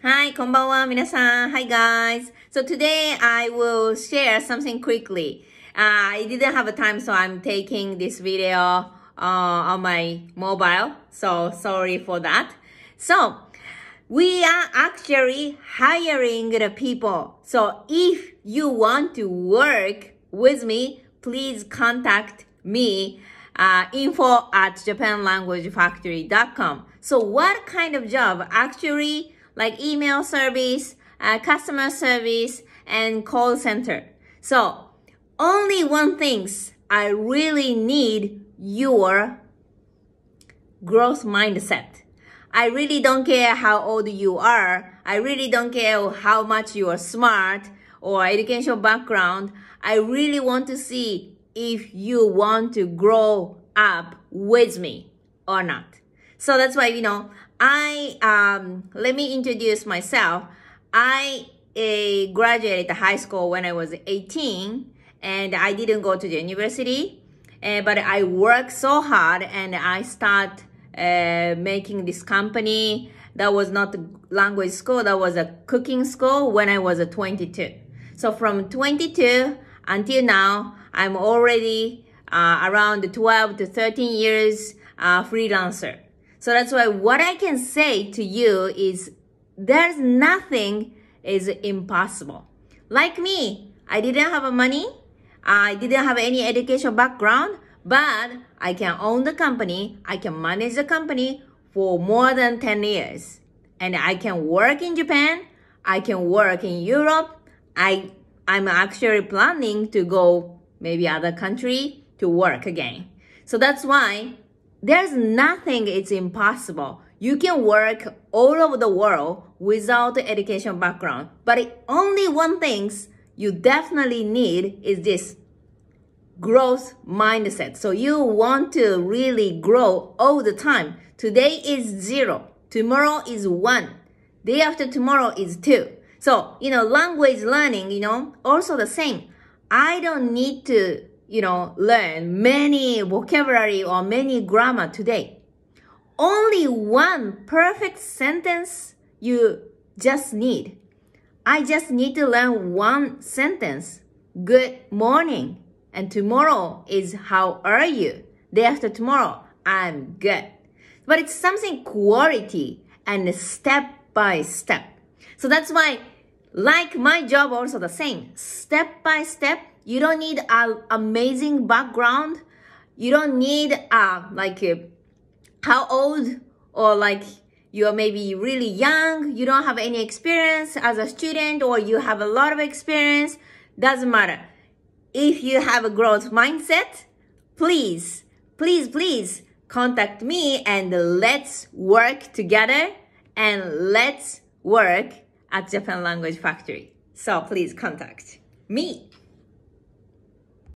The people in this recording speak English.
Hi, konbanwa, minasan. Hi, guys. So today I will share something quickly. Uh, I didn't have a time, so I'm taking this video uh, on my mobile. So sorry for that. So we are actually hiring the people. So if you want to work with me, please contact me uh, info at japanlanguagefactory.com. So what kind of job? Actually, like email service, uh, customer service, and call center. So only one things I really need your growth mindset. I really don't care how old you are. I really don't care how much you are smart or educational background. I really want to see if you want to grow up with me or not. So that's why, you know, I um, let me introduce myself. I uh, graduated high school when I was 18, and I didn't go to the university, uh, but I worked so hard, and I start uh, making this company. That was not language school. That was a cooking school when I was 22. So from 22 until now, I'm already uh, around 12 to 13 years uh, freelancer. So that's why what I can say to you is there's nothing is impossible. Like me, I didn't have money, I didn't have any education background, but I can own the company, I can manage the company for more than 10 years. And I can work in Japan, I can work in Europe, I I'm actually planning to go maybe other country to work again. So that's why there's nothing it's impossible. You can work all over the world without education background, but only one things you definitely need is this growth mindset. So you want to really grow all the time. Today is zero. Tomorrow is one. Day after tomorrow is two. So, you know, language learning, you know, also the same. I don't need to you know, learn many vocabulary or many grammar today. Only one perfect sentence you just need. I just need to learn one sentence. Good morning. And tomorrow is how are you? Day after tomorrow, I'm good. But it's something quality and step by step. So that's why, like my job also the same, step by step, you don't need an amazing background. You don't need uh, like uh, how old or like you're maybe really young. You don't have any experience as a student or you have a lot of experience. Doesn't matter. If you have a growth mindset, please, please, please contact me and let's work together and let's work at Japan Language Factory. So please contact me.